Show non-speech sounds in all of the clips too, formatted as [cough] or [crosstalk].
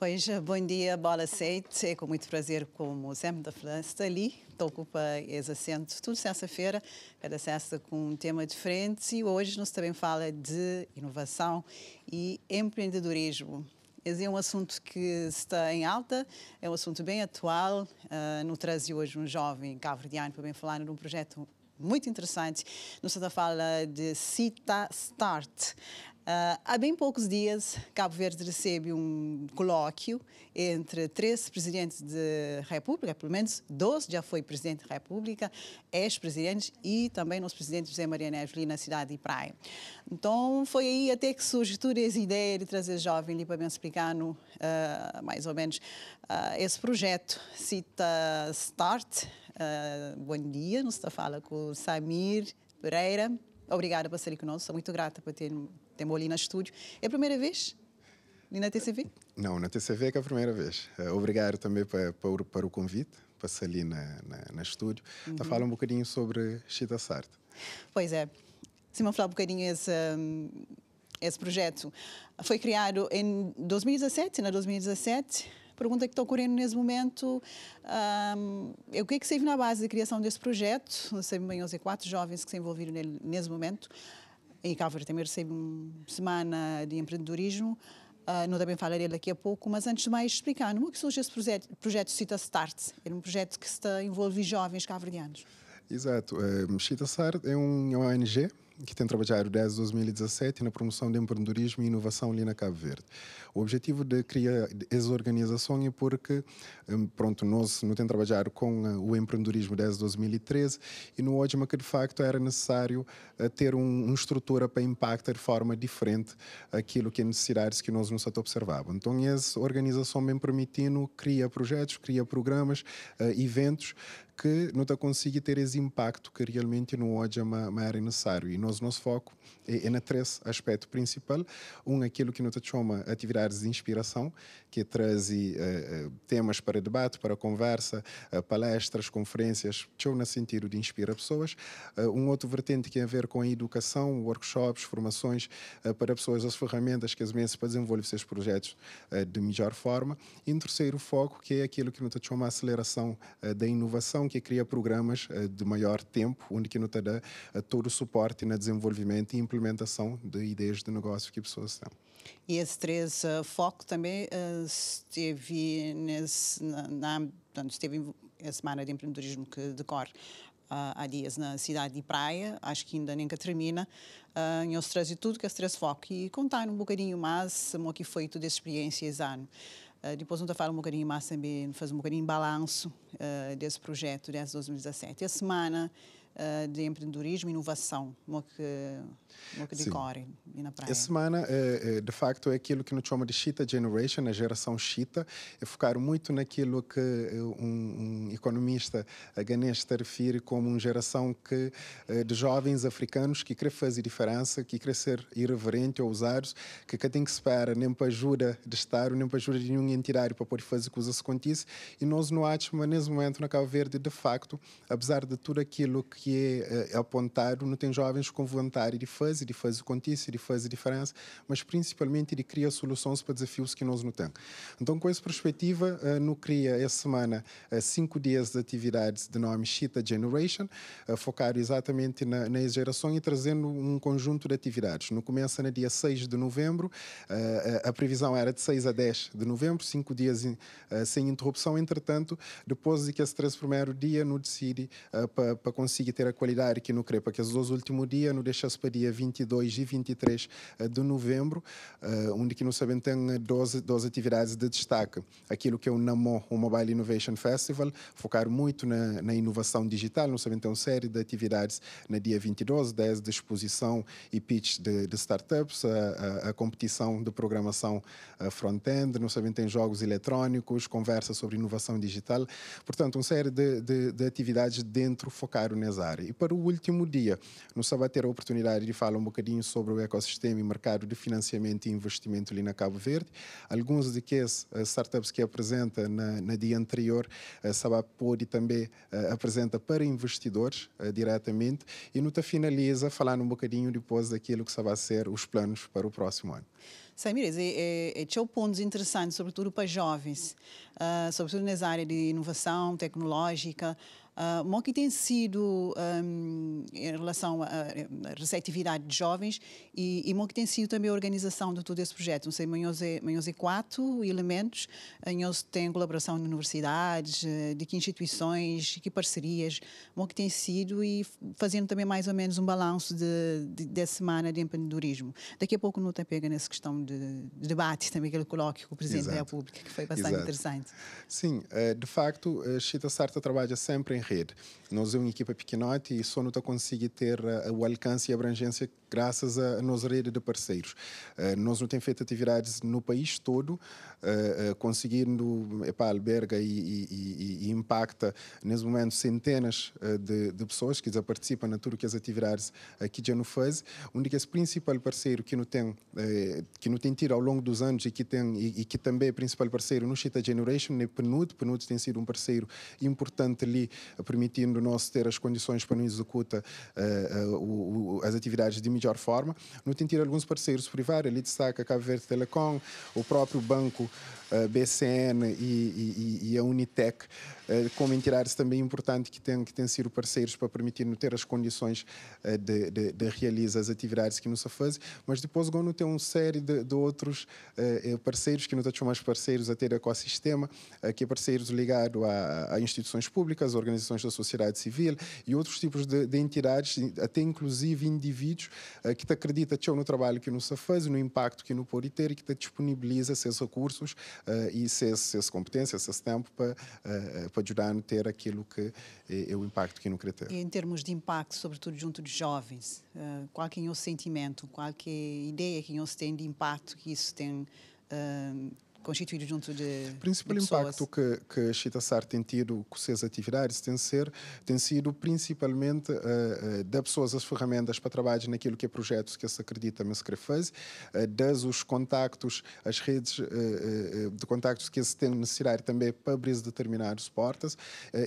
Pois, bom dia, boa noite. É com muito prazer, como sempre, da França ali. Estou ocupa esse assento toda sexta-feira, cada sexta com um tema diferente. E hoje nós também fala de inovação e empreendedorismo. Esse é um assunto que está em alta, é um assunto bem atual. Uh, ah, no trazi hoje um jovem cabo-verdiano para bem falar num projeto muito interessante. Nos está fala de Cita Start. Uh, há bem poucos dias, Cabo Verde recebe um colóquio entre três presidentes de República, pelo menos dois já foi presidente da República, ex-presidentes e também nosso presidente José Maria Neves ali na cidade de Praia. Então foi aí até que surge toda essa ideia de trazer jovem ali para bem explicar no, uh, ah, mais ou menos uh, esse projeto. Cita Start, bom dia, não se fala com Samir Pereira, Obrigada por serem conosco, sou muito grata por ter-me ali no estúdio. É a primeira vez ali na TCV? Não, na TCV é que é a primeira vez. Eh, obrigado também para, para, para o convite, para ser ali na, na, na estúdio. Então uhum. A falar um bocadinho sobre Chita Sarte. Pois é. Se me falar um bocadinho esse, hum, esse projeto. Foi criado em 2017, na 2017 pergunta que estou ocorrendo nesse momento um, é o que é que esteve na base da criação desse projeto. Recebo bem 11 quatro jovens que se envolveram nele, nesse momento. E Calvary também recebe uma semana de empreendedorismo. Uh, não também falarei daqui a pouco, mas antes de mais explicar, como é que surge esse projeto? projeto Cita Start, é um projeto que está envolve jovens cabo Exato. Um, Cita Start é um, uma ONG que tem trabalhado desde 2017 na promoção de empreendedorismo e inovação ali na Cabo Verde. O objetivo de criar essa organização é porque, hum, pronto, nós não temos trabalhado com eh, o empreendedorismo desde 2013 e no ótimo que de facto era necessário eh, ter um, uma estrutura para impactar de forma diferente aquilo que é necessidades que nós não setor observávamos. Então, essa organização bem permitindo cria projetos, cria programas, eh, eventos que não está conseguindo ter esse impacto que realmente não hoje é era necessário. E nós, nosso foco é, é na três aspectos principal. Um, aquilo que não te chama atividades de inspiração, que é traz uh, eh, eh, temas para debate, para conversa, uh, palestras, conferências, show no sentido de inspirar pessoas. Uh, um outro vertente que tem a ver com a educação, workshops, formações para pessoas, as ferramentas que as mesas para desenvolver seus projetos de melhor forma. E um terceiro foco, que é aquilo que não te chama aceleração da inovação, que cria programas eh, de maior tempo, onde que nos dá eh, todo o suporte no desenvolvimento e implementação de ideias de negócio que pessoas têm. E esse três uh, foco também uh, esteve nesse, na, na, portanto, esteve a semana de empreendedorismo que decorre uh, há dias na cidade de Praia, acho que ainda nunca termina, uh, em outros tudo que é esse três foco e contar um bocadinho mais como que foi toda essa experiência esse ano. Eh, depois vamos falar um bocadinho mais também, é fazer um bocadinho de balanço uh, desse projeto desde né, 2017. E a semana uh, de empreendedorismo e inovação, no é que, no é que decorre e na praia. Essa semana, eh, eh, de facto, é aquilo que nos chama de Chita Generation, a geração Chita, é focar muito naquilo que um, um economista Ganesh se refere como uma geração que, de jovens africanos que quer fazer diferença, que quer ser irreverente, ousados, que cada tem que espera nem para ajuda de Estado, nem para ajuda de nenhum entidade para poder fazer coisas que acontece. E nós no achamos, nesse momento, na Cabo Verde, de facto, apesar de tudo aquilo que que é, é apontado não tem jovens com vontade de fazer, de fazer contício, de fazer diferença, mas principalmente de criar soluções para desafios que nós não temos. Então, com essa perspectiva, uh, eh, não cria essa semana uh, cinco dias de atividades de nome Chita Generation, uh, focado exatamente na, na geração e trazendo um conjunto de atividades. Não começa no dia 6 de novembro, a previsão era de 6 a 10 de novembro, cinco dias in, sem interrupção, entretanto, depois de que esse 13 primeiro dia, não decide para conseguir ter a qualidade aqui no CREPA, que é os dois últimos dias, no deixa-se para dia 22 e 23 eh, de novembro, eh, onde que no sabem tem 12, eh, 12 atividades de destaque. Aquilo que é o NAMO, o Mobile Innovation Festival, focar muito na, na inovação digital, no sabem tem uma série de atividades na dia 22, 10 de exposição e pitch de, de startups, a, a, a, competição de programação front-end, no sabem tem jogos eletrônicos, conversa sobre inovação digital, portanto, uma série de, de, de atividades dentro focaram áreas. E para o último dia, no sabatar ter a oportunidade de falar um bocadinho sobre o ecossistema e mercado de financiamento e investimento ali na Cabo Verde. Alguns de que as startups que apresenta na, na dia anterior, a Sabap pôde também uh, apresenta para investidores uh, diretamente e nota finaliza falando um bocadinho depois daquilo que vai ser os planos para o próximo ano. Sim, é, é, é pontos interessantes, sobretudo para jovens, uh, sobretudo nas áreas de inovação tecnológica, Uh, ah, que tem sido, um, em relação à receptividade de jovens, e, e que tem sido também a organização de todo esse projeto. Não sei, e quatro elementos, Manhose tem colaboração de universidades, de que instituições, de que parcerias, que tem sido e fazendo também mais ou menos um balanço de, de, semana de empreendedorismo. Daqui a pouco o Nuta pega nessa questão de, de debate também, aquele colóquio com o Presidente Exato. da República, que foi bastante Exato. interessante. Sim, eh, de facto, eh, Chita Sarta trabalha sempre em rede. Nós é uma equipa pequenote e só não está conseguindo ter uh, o alcance e abrangência graças à nossa rede de parceiros. Uh, nós não temos feito atividades no país todo, uh, conseguindo epá, alberga e, e, e, impacta, nesse momento, centenas de, de, pessoas que já participam na tudo que as atividades aqui já não faz. Um dos principal parceiro que não tem, que não tem tido ao longo dos anos e que, tem, e, e que também é principal parceiro no Chita Generation, é PNUD. PNUD tem sido um parceiro importante ali permitindo-nos ter as condições para nos executar uh, eh, uh, eh, as atividades de melhor forma. No sentido, alguns parceiros privados, ali destaca Cabo Verde Telecom, o próprio banco eh, BCN e, e, e, a Unitec, como entidades também importantes que têm, que têm sido parceiros para permitir-nos ter as condições de, de, de, realizar as atividades que nos fazem, mas depois Gono tem uma série de, de, outros parceiros que nos mais parceiros a ter ecossistema, que é parceiros ligados a, a instituições públicas, organizações organizações da sociedade civil e outros tipos de, de entidades, até inclusive indivíduos uh, que te acredita no trabalho que nos se faz, no impacto que não pode ter e que te disponibiliza seus recursos uh, e seus, suas competências, seu tempo para uh, eh, para ajudar a ter aquilo que é, é o impacto que não quer ter. E em termos de impacto, sobretudo junto de jovens, uh, qual que é o sentimento, qual que é a ideia que você tem de impacto que isso tem constituído junto de. O principal de impacto que, que a Chita Sar tem tido com seus atividades tem, ser, tem sido principalmente uh, uh, dar pessoas as ferramentas para trabalhar naquilo que é projetos que se acredita mas que quer uh, das os contactos, as redes uh, de contactos que se tem necessário também para abrir determinadas portas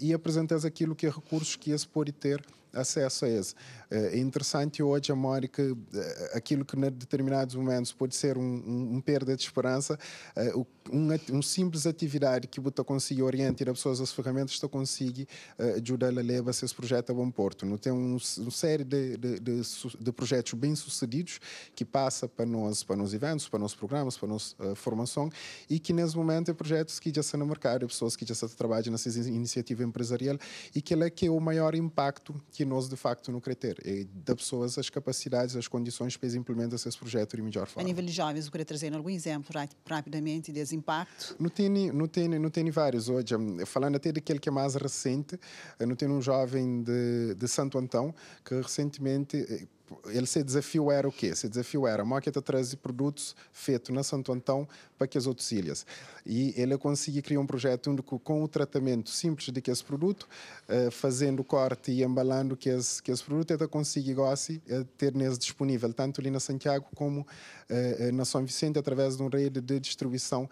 e apresentas aquilo que é recursos que esse pode ter acesso a esse. Eh, é interessante hoje, Amor, que eh, aquilo que em determinados momentos pode ser um, um, um perda de esperança, uh, eh, uma, um simples atividade que você consegue orientar as pessoas às ferramentas, você consegue uh, ajudar a levar esse projeto a bom porto. Não tem um, uma série de, de, de, de projetos bem-sucedidos que passa para nós, para nos eventos, para nossos programas, para nossa uh, formação e que nesse momento é projetos que já estão no mercado, é pessoas que já estão trabalhando nessa iniciativa empresarial e que é que é o maior impacto que nós de facto não quer ter. dá pessoas as capacidades, as condições para implementar esse projeto de melhor forma. A nível de jovens, eu queria trazer algum exemplo rapidamente desse impacto? Não tem, não tem, não tem vários hoje. Falando até daquele que é mais recente, eh, não tem um jovem de, de Santo Antão que recentemente eh, Tipo, ele se desafio era o quê? Se desafio era a Moqueta trazer produtos feitos na Santo Antão para que as outras ilhas. E ele conseguiu criar um projeto único com o tratamento simples de que esse produto, eh, fazendo corte e embalando que esse, que esse produto, ele conseguiu gosse, eh, ter nesse disponível, tanto ali na Santiago como eh, na São Vicente, através de uma rede de distribuição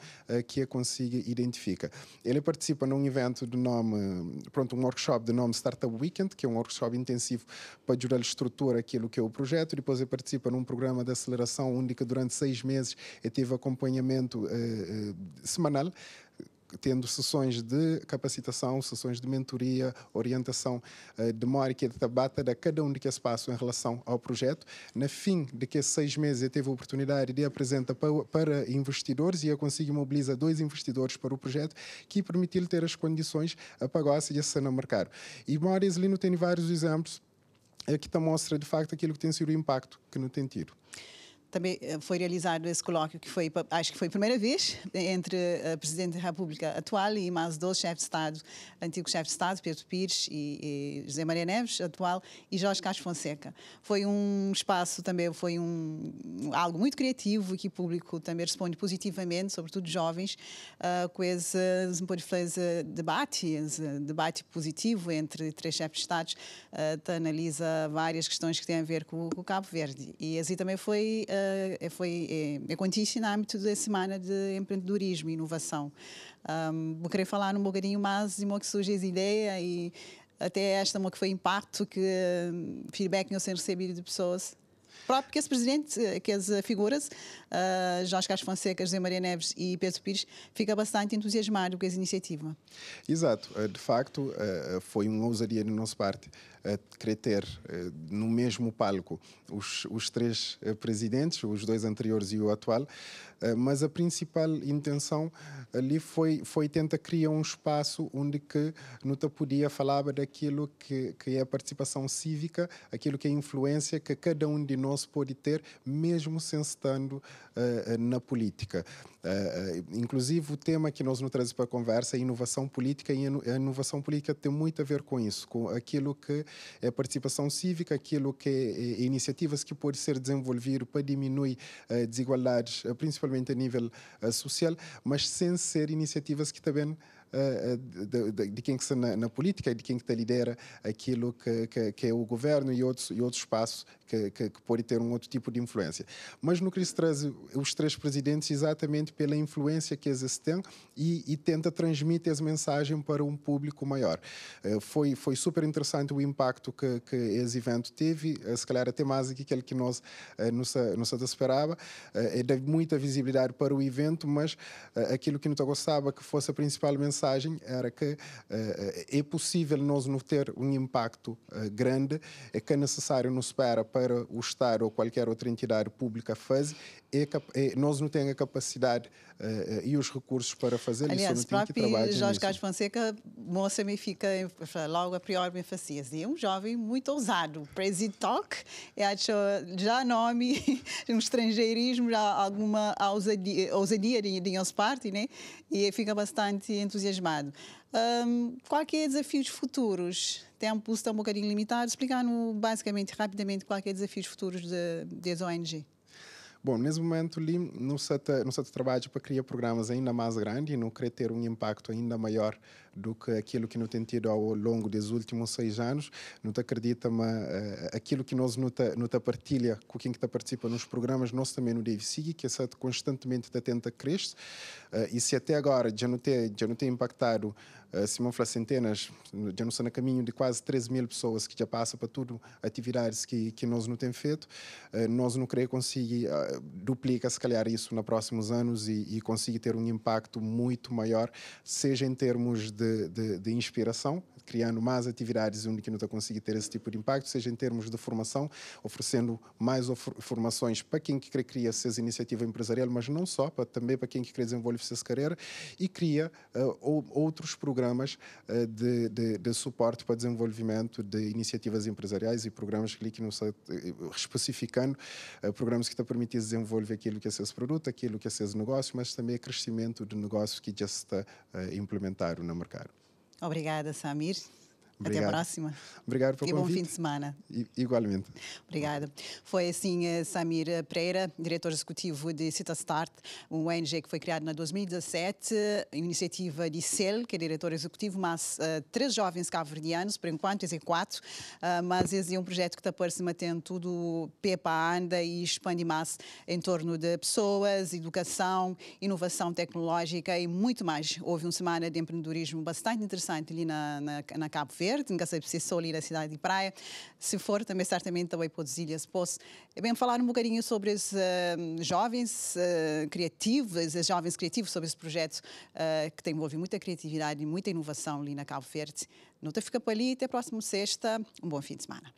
que a consiga identifica. Ele participa num evento de nome, pronto, um workshop de nome Startup Weekend, que é um workshop intensivo para ajudar a estrutura aquilo que é o projeto, depois eu participo num programa de aceleração única durante seis meses eu tive acompanhamento eh, eh semanal tendo sessões de capacitação, sessões de mentoria, orientação uh, de marketing, de tabata de cada um de que espaço em relação ao projeto. Na fim de que seis meses eu tive a oportunidade de apresentar para, para investidores e eu consegui mobilizar dois investidores para o projeto que permitiu ter as condições a pagar-se e a no mercado. E Maurício Lino tem vários exemplos é que te mostra de facto aquilo que tem sido o impacto que não tem tido também eh, foi realizado esse colóquio que foi, acho que foi a primeira vez eh, entre a eh, Presidente da República atual e mais dois chefes de Estado, antigo chefe de Estado, Pedro Pires e, e José Maria Neves, atual, e Jorge Castro Fonseca. Foi um espaço também, foi um, algo muito criativo que o público também responde positivamente, sobretudo jovens, uh, com esse, de fazer debate, esse debate positivo entre três chefes de Estado, uh, analisa várias questões que têm a ver com, com o Cabo Verde. E assim também foi... Uh, eh, foi, é, eh, acontece no âmbito da Semana de Empreendedorismo e Inovação. Um, vou querer falar um bocadinho mais de como surge as ideias e até esta que foi impacto que hum, feedback eu tenho recebido de pessoas próprio que esse presidente, eh, que as é figuras, uh, Jorge Carlos Fonseca, José Maria Neves e Pedro Pires, fica bastante entusiasmado com essa iniciativa. Exato, eh, de facto foi uma ousadia de nossa parte querer ter no mesmo palco os, os três presidentes, os dois anteriores e o atual, eh, mas a principal intenção ali foi, foi tentar criar um espaço onde que Nuta podia falar daquilo que, que é a participação cívica, aquilo que é a influência que cada um de nós pode ter, mesmo sem estando uh, na política. Uh, inclusive, o tema que nós nos trazemos para a conversa é inovação política, e a inovação política tem muito a ver com isso, com aquilo que é participação cívica, aquilo que é, é iniciativas que podem ser desenvolvidas para diminuir uh, desigualdades, principalmente propriamente a nível eh, social, mas sem ser iniciativas que também eh, eh, de, de, de quem que está na, na, política e de quem que lidera aquilo que, que, que, é o governo e outros, e outros espaços que, que, que pode ter um outro tipo de influência. Mas no que se traz os três presidentes exatamente pela influência que eles têm e, e tenta transmitir essa mensagem para um público maior. Eh, foi, foi super interessante o impacto que, que esse evento teve, se calhar até mais do que aquele que nós nos, esperava. É de muita visibilidade para o evento, mas aquilo que não gostava que fosse a principal mensagem mensagem era que eh, eh, é possível nós não ter um impacto eh, grande, é que é necessário nos espera para o Estado ou qualquer outra entidade pública fazer é, é, nós não temos a capacidade e os recursos para fazer Aliás, isso. Aliás, próprio Jorge Carlos Fonseca, moça me fica logo a priori me facias, e é um jovem muito ousado, Prezi Talk, acho já nome, [laughs] um estrangeirismo, já alguma ousadia, ousadia de, de nossa parte, né? E fica bastante entusiasmado entusiasmado. Um, o é é desafios futuros? Tempo está um bocadinho limitado. explicar basicamente, rapidamente, é o desafios futuros das de, ONG. Bom, nesse momento, ali, no setor, no de trabalho, para criar programas ainda mais grandes e não querer ter um impacto ainda maior do que aquilo que não tem tido ao longo dos últimos seis anos. Não te acredita, mas uh, eh, aquilo que nós não te, partilha com quem que te participa nos programas, nós também não deve seguir, que essa constantemente te tenta crescer. Uh, eh, e se até agora já não tem, já não tem impactado uh, Simão Flá Centenas, já não está no caminho de quase 13 mil pessoas que já passam para tudo atividades que, que nós não temos feito, uh, nós não creio conseguir uh, duplicar, se calhar, isso nos próximos anos e, e conseguir ter um impacto muito maior, seja em termos de de, de, de inspiração criando mais atividades onde que não está conseguindo ter esse tipo de impacto, seja em termos de formação, oferecendo mais formações para quem que criar essas iniciativas empresariais, mas não só, para, também para quem que quer desenvolver essa carreira e cria uh, outros programas uh, de, de, de, suporte para desenvolvimento de iniciativas empresariais e programas que, que não está especificando, uh, programas que está permitindo desenvolver aquilo que é seus produto, aquilo que é seus negócio, mas também é crescimento de negócios que já se está uh, implementado no mercado. Obrigada, Samir. Obrigado. Até a próxima. Obrigado pelo e convite. E bom fim de semana. I, igualmente. Obrigada. Foi assim eh, Samir Pereira, diretor executivo de CitaStart, um ONG que foi criado na 2017, iniciativa de CEL, que é diretor executivo, mas uh, três jovens cabo-verdianos, por enquanto, esse é quatro, uh, mas esse é um projeto que está por cima, tendo tudo pepa anda e expande mais em torno de pessoas, educação, inovação tecnológica e muito mais. Houve uma semana de empreendedorismo bastante interessante ali na, na, na Cabo Verde verde, nunca sei se é sou ali na cidade de praia, se for também certamente também para as ilhas. Posso é bem falar um bocadinho sobre os uh, eh, jovens uh, eh, criativos, os jovens criativos sobre esse projeto uh, que tem envolvido muita criatividade e muita inovação ali na Cabo Verde. Não te fica por ali, até a próxima sexta, um bom fim de semana.